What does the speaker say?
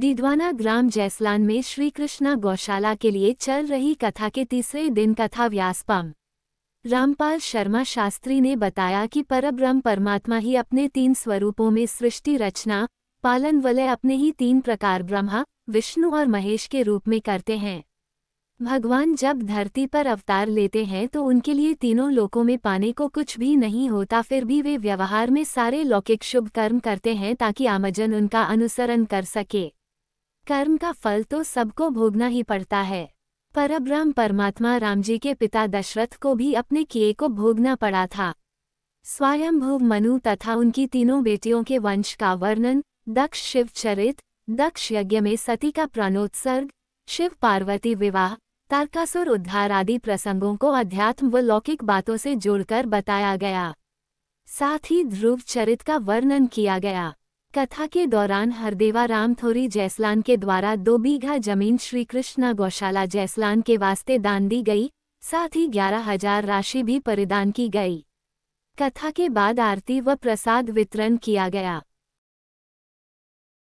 दीदवाना ग्राम जैसलान में श्री कृष्णा गौशाला के लिए चल रही कथा के तीसरे दिन कथा व्यासपम रामपाल शर्मा शास्त्री ने बताया कि परब्रह्म परमात्मा ही अपने तीन स्वरूपों में सृष्टि रचना पालन वलय अपने ही तीन प्रकार ब्रह्मा विष्णु और महेश के रूप में करते हैं भगवान जब धरती पर अवतार लेते हैं तो उनके लिए तीनों लोकों में पाने को कुछ भी नहीं होता फिर भी वे व्यवहार में सारे लौकिक शुभ कर्म करते हैं ताकि आमजन उनका अनुसरण कर सके कर्म का फल तो सबको भोगना ही पड़ता है परब्रह्म परमात्मा राम जी के पिता दशरथ को भी अपने किए को भोगना पड़ा था स्वयंभुव मनु तथा उनकी तीनों बेटियों के वंश का वर्णन दक्ष शिवचरित दक्ष यज्ञ में सती का प्राणोत्सर्ग शिव पार्वती विवाह तारकासुर उद्धार आदि प्रसंगों को अध्यात्म व लौकिक बातों से जोड़कर बताया गया साथ ही ध्रुव चरित का वर्णन किया गया कथा के दौरान हरदेवा राम थोरी जैसलान के द्वारा दो बीघा जमीन श्री गौशाला जैसलान के वास्ते दान दी गई साथ ही ग्यारह हजार राशि भी परिदान की गई कथा के बाद आरती व प्रसाद वितरण किया गया